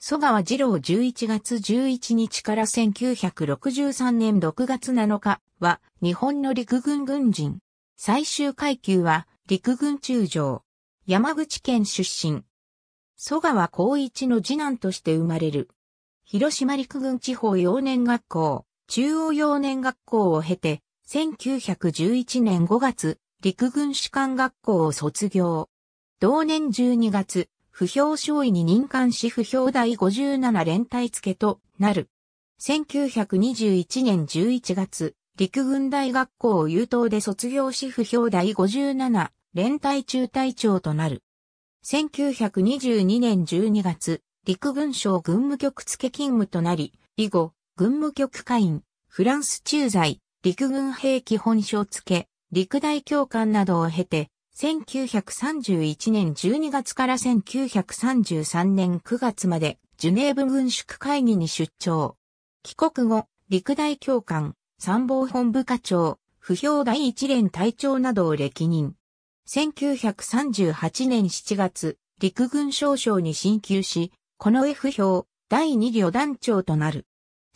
蘇川二郎11月11日から1963年6月7日は日本の陸軍軍人。最終階級は陸軍中将。山口県出身。蘇川光一の次男として生まれる。広島陸軍地方幼年学校、中央幼年学校を経て、1911年5月、陸軍士官学校を卒業。同年12月、不評少尉に任官し不評第57連隊付となる。1921年11月、陸軍大学校を優等で卒業し不評第57連隊中隊長となる。1922年12月、陸軍省軍務局付勤務となり、以後、軍務局会員、フランス駐在、陸軍兵器本省付、陸大教官などを経て、1931年12月から1933年9月までジュネーブ軍縮会議に出張。帰国後、陸大教官、参謀本部課長、不評第一連隊長などを歴任。1938年7月、陸軍少将に進級し、この F 票第2旅団長となる。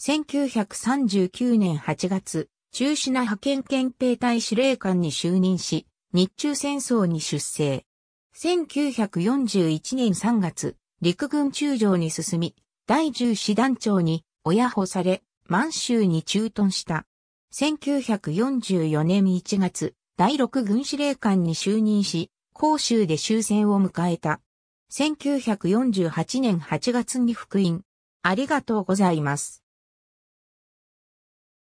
1939年8月、中止な派遣憲兵隊司令官に就任し、日中戦争に出征。1941年3月、陸軍中将に進み、第10師団長に親保され、満州に駐屯した。1944年1月、第6軍司令官に就任し、広州で終戦を迎えた。1948年8月に復員。ありがとうございます。